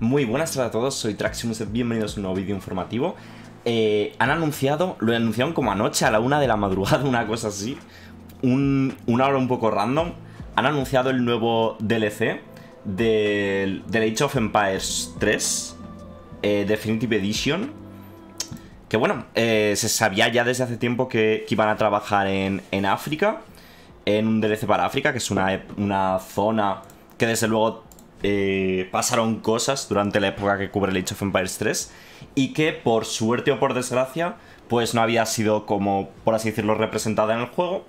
Muy buenas a todos, soy Traximus, bienvenidos a un nuevo vídeo informativo. Eh, han anunciado, lo anunciado como anoche a la una de la madrugada, una cosa así, un, una hora un poco random. Han anunciado el nuevo DLC Del de Age of Empires 3, eh, Definitive Edition. Que bueno, eh, se sabía ya desde hace tiempo que, iban a trabajar en, África, en un DLC para África, que es una, una zona que desde luego eh, pasaron cosas durante la época que cubre el Age of Empires 3 y que por suerte o por desgracia pues no había sido como, por así decirlo, representada en el juego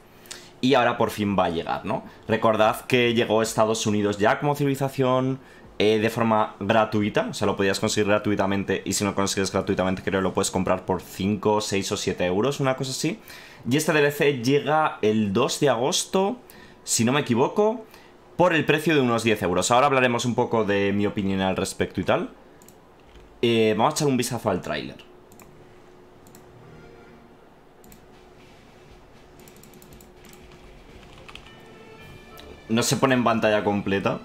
y ahora por fin va a llegar, ¿no? Recordad que llegó a Estados Unidos ya como civilización eh, de forma gratuita, o sea, lo podías conseguir gratuitamente y si no lo consigues gratuitamente creo que lo puedes comprar por 5, 6 o 7 euros, una cosa así. Y este DLC llega el 2 de agosto, si no me equivoco, por el precio de unos 10 euros. Ahora hablaremos un poco de mi opinión al respecto y tal. Eh, vamos a echar un vistazo al tráiler. No se pone en pantalla completa.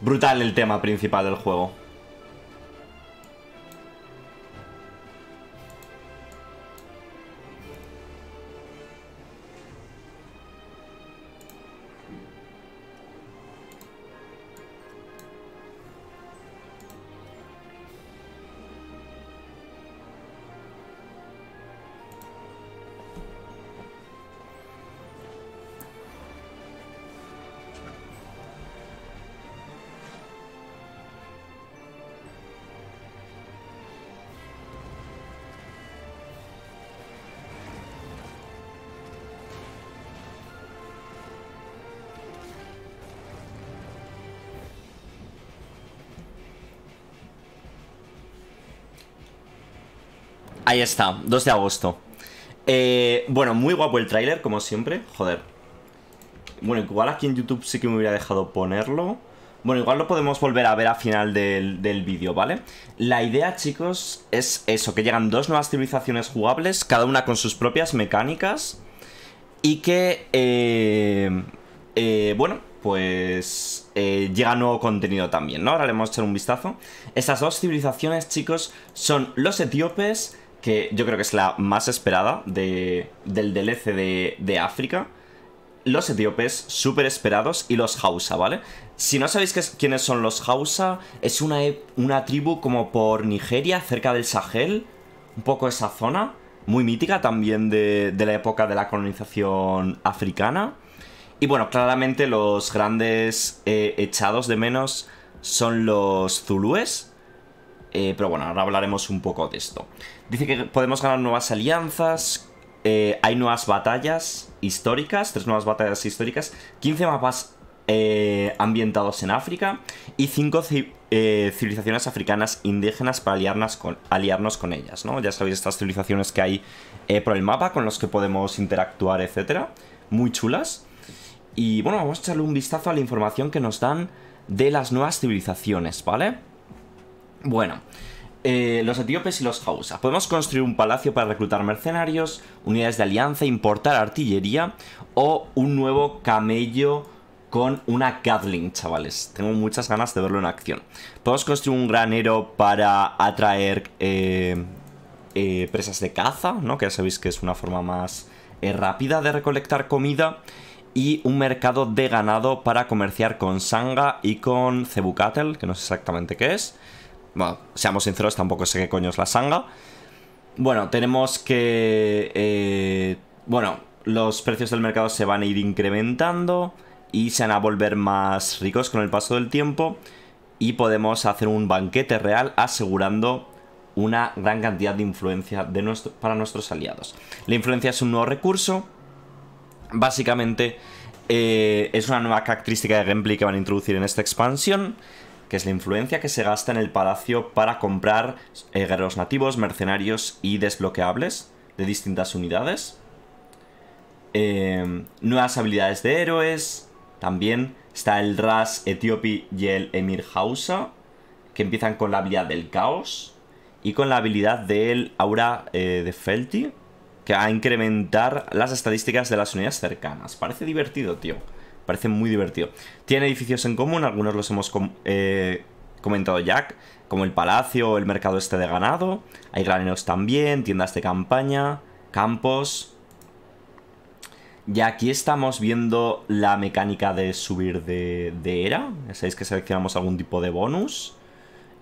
Brutal el tema principal del juego. Ahí está, 2 de agosto. Eh, bueno, muy guapo el tráiler, como siempre. Joder. Bueno, igual aquí en YouTube sí que me hubiera dejado ponerlo. Bueno, igual lo podemos volver a ver al final del, vídeo, ¿vale? La idea, chicos, es eso, que llegan dos nuevas civilizaciones jugables, cada una con sus propias mecánicas, y que, eh, eh bueno, pues eh, llega nuevo contenido también, ¿no? Ahora le vamos a echar un vistazo. Estas dos civilizaciones, chicos, son los etíopes que yo creo que es la más esperada del DLC de, África. Los etíopes, súper esperados, y los Hausa, ¿vale? Si no sabéis quiénes son los Hausa, es una, e, una tribu como por Nigeria, cerca del Sahel, un poco esa zona, muy mítica también de, la época de la colonización africana. Y bueno, claramente los grandes eh, echados de menos son los zulúes, eh, pero bueno, ahora hablaremos un poco de esto. Dice que podemos ganar nuevas alianzas, eh, hay nuevas batallas históricas, tres nuevas batallas históricas, 15 mapas eh, ambientados en África y 5 eh, civilizaciones africanas indígenas para aliarnos con, aliarnos con ellas, ¿no? Ya sabéis estas civilizaciones que hay por el mapa con los que podemos interactuar, etcétera, muy chulas. Y bueno, vamos a echarle un vistazo a la información que nos dan de las nuevas civilizaciones, ¿vale? Bueno, eh, los etíopes y los hausas. Podemos construir un palacio para reclutar mercenarios, unidades de alianza, importar artillería o un nuevo camello con una Gatling, chavales. Tengo muchas ganas de verlo en acción. Podemos construir un granero para atraer eh, eh, presas de caza, ¿no? Que ya sabéis que es una forma más rápida de recolectar comida y un mercado de ganado para comerciar con sanga y con cebucatel, que no sé exactamente qué es. Bueno, seamos sinceros, tampoco sé qué coño es la sanga. Bueno, tenemos que... Eh, bueno, los precios del mercado se van a ir incrementando y se van a volver más ricos con el paso del tiempo y podemos hacer un banquete real asegurando una gran cantidad de influencia de nuestro, para nuestros aliados. La influencia es un nuevo recurso, básicamente eh, es una nueva característica de gameplay que van a introducir en esta expansión que es la influencia que se gasta en el palacio para comprar eh, guerreros nativos, mercenarios y desbloqueables de distintas unidades. Em, nuevas habilidades de héroes, también está el Ras Etiopi y el Emir Hausa, que empiezan con la habilidad del caos y con la habilidad del aura eh, de Felti. que va a incrementar las estadísticas de las unidades cercanas. Parece divertido, tío parece muy divertido. Tiene edificios en común, algunos los hemos eh, comentado ya, como el palacio, el mercado este de ganado, hay graneros también, tiendas de campaña, campos. Y aquí estamos viendo la mecánica de subir de, era. Ya sabéis que seleccionamos algún tipo de bonus.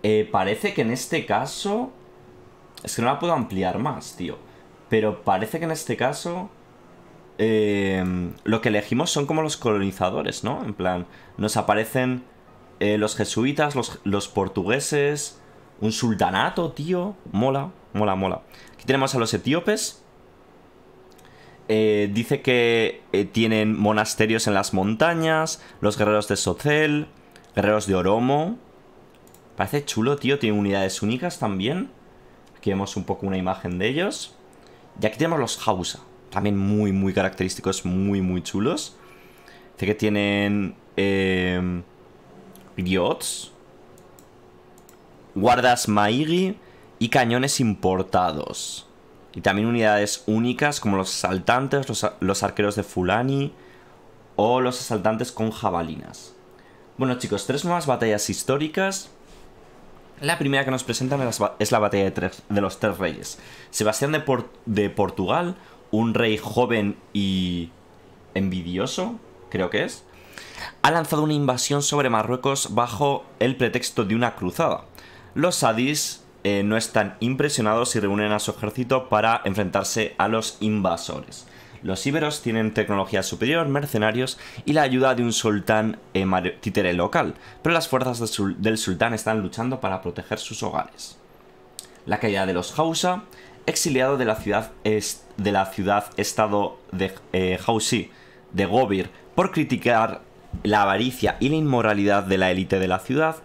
Eh, parece que en este caso... Es que no la puedo ampliar más, tío. Pero parece que en este caso eh, lo que elegimos son como los colonizadores, ¿no? En plan, nos aparecen eh, los jesuitas, los, portugueses, un sultanato, tío. Mola, mola, mola. Aquí tenemos a los etíopes. Eh, dice que tienen monasterios en las montañas, los guerreros de Socel, guerreros de Oromo. Parece chulo, tío. Tiene unidades únicas también. Aquí vemos un poco una imagen de ellos. Y aquí tenemos los Hausa también muy, muy característicos, muy, muy chulos. ...dice que tienen eh, guardas Maigi y cañones importados. Y también unidades únicas como los asaltantes, los, arqueros de Fulani o los asaltantes con jabalinas. Bueno chicos, tres nuevas batallas históricas. La primera que nos presentan es la batalla de, de los Tres Reyes. Sebastián de, de Portugal un rey joven y envidioso, creo que es, ha lanzado una invasión sobre Marruecos bajo el pretexto de una cruzada. Los sadis eh, no están impresionados y reúnen a su ejército para enfrentarse a los invasores. Los íberos tienen tecnología superior, mercenarios y la ayuda de un sultán eh, títere local, pero las fuerzas del sultán están luchando para proteger sus hogares. La caída de los Hausa exiliado de la ciudad, de la ciudad estado de eh, Hausi, de Gobir, por criticar la avaricia y la inmoralidad de la élite de la ciudad,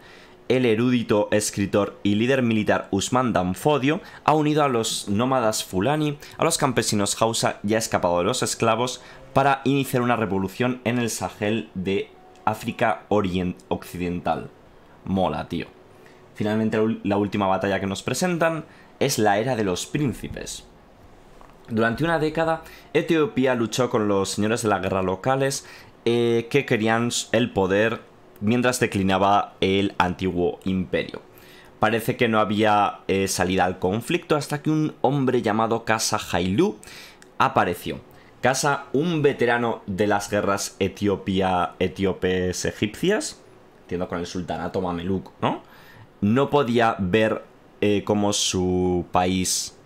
el erudito escritor y líder militar Usman Danfodio ha unido a los nómadas fulani, a los campesinos hausa y ha escapado de los esclavos para iniciar una revolución en el Sahel de África Occidental. Mola, tío. Finalmente la última batalla que nos presentan es la era de los príncipes. Durante una década, Etiopía luchó con los señores de la guerra locales eh, que querían el poder mientras declinaba el antiguo imperio. Parece que no había eh, salida al conflicto hasta que un hombre llamado Casa Hailu apareció. Casa, un veterano de las guerras etiopía, etíopes egipcias, entiendo con el sultanato Mameluk, ¿no? No podía ver eh, como su país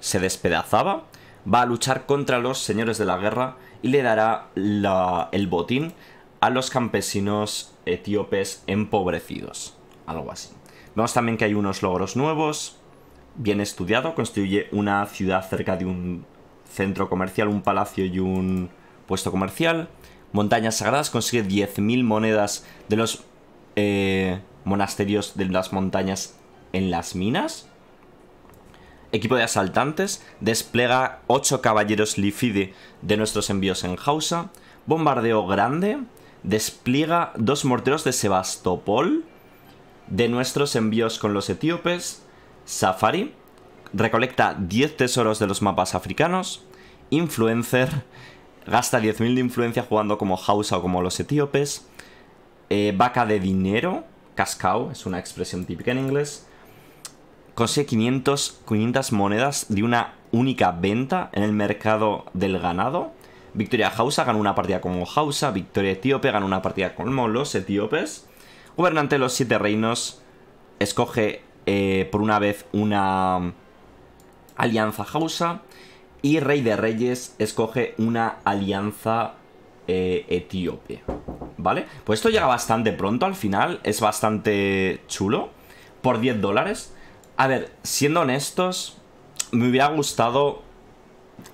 se despedazaba, va a luchar contra los señores de la guerra y le dará el botín a los campesinos etíopes empobrecidos. Algo así. Vemos también que hay unos logros nuevos, bien estudiado, construye una ciudad cerca de un centro comercial, un palacio y un puesto comercial. Montañas Sagradas consigue 10.000 monedas de los eh, monasterios de las montañas en las minas. Equipo de asaltantes despliega 8 caballeros Lifide de nuestros envíos en Hausa. Bombardeo grande despliega 2 morteros de Sebastopol de nuestros envíos con los etíopes. Safari recolecta 10 tesoros de los mapas africanos. Influencer gasta 10.000 de influencia jugando como Hausa o como los etíopes. Eh, vaca de dinero, cascao, es una expresión típica en inglés consigue 500, monedas de una única venta en el mercado del ganado. Victoria Hausa gana una partida con Hausa, Victoria Etíope gana una partida con los etíopes. Gobernante de los Siete Reinos escoge eh, por una vez una alianza Hausa y Rey de Reyes escoge una alianza eh, etíope. ¿Vale? Pues esto llega bastante pronto al final, es bastante chulo. Por 10 dólares. A ver, siendo honestos, me hubiera gustado...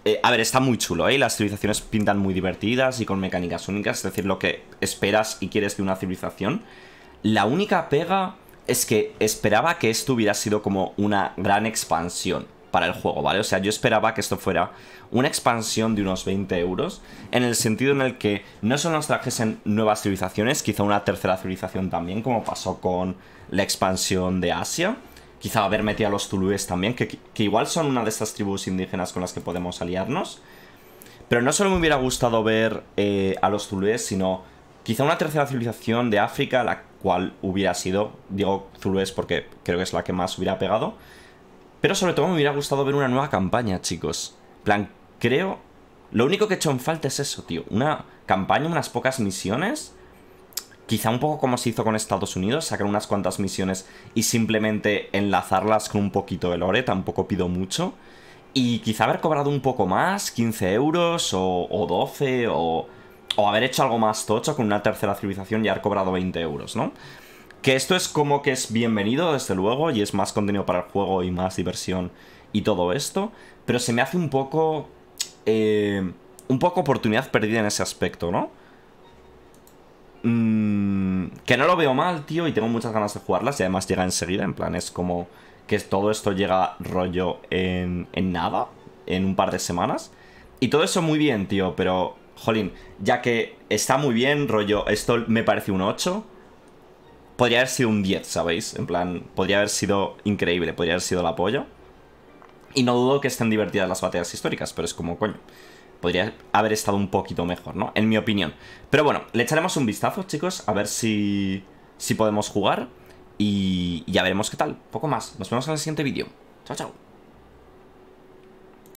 Eh, a ver, está muy chulo, ¿eh? Las civilizaciones pintan muy divertidas y con mecánicas únicas, es decir, lo que esperas y quieres de una civilización. La única pega es que esperaba que esto hubiera sido como una gran expansión para el juego, ¿vale? O sea, yo esperaba que esto fuera una expansión de unos 20 euros, en el sentido en el que no solo nos trajesen nuevas civilizaciones, quizá una tercera civilización también, como pasó con la expansión de Asia, Quizá haber metido a los Tulúes también, que, igual son una de estas tribus indígenas con las que podemos aliarnos. Pero no solo me hubiera gustado ver eh, a los Zulúes, sino quizá una tercera civilización de África, la cual hubiera sido, digo Zulúes porque creo que es la que más hubiera pegado. Pero sobre todo me hubiera gustado ver una nueva campaña, chicos. plan, creo... Lo único que he hecho en falta es eso, tío. Una campaña, unas pocas misiones Quizá un poco como se hizo con Estados Unidos, sacar unas cuantas misiones y simplemente enlazarlas con un poquito de lore, tampoco pido mucho. Y quizá haber cobrado un poco más, 15 euros o, 12, o, o haber hecho algo más tocho con una tercera civilización y haber cobrado 20 euros, ¿no? Que esto es como que es bienvenido, desde luego, y es más contenido para el juego y más diversión y todo esto, pero se me hace un poco... Eh, un poco oportunidad perdida en ese aspecto, ¿no? Mm, que no lo veo mal, tío, y tengo muchas ganas de jugarlas y además llega enseguida, en plan, es como que todo esto llega rollo en, en nada, en un par de semanas. Y todo eso muy bien, tío, pero, jolín, ya que está muy bien, rollo, esto me parece un 8, podría haber sido un 10, ¿sabéis? En plan, podría haber sido increíble, podría haber sido el apoyo. Y no dudo que estén divertidas las batallas históricas, pero es como, coño, podría haber estado un poquito mejor, ¿no? En mi opinión. Pero bueno, le echaremos un vistazo, chicos, a ver si, si podemos jugar. Y ya veremos qué tal. Poco más. Nos vemos en el siguiente vídeo. Chao, chao.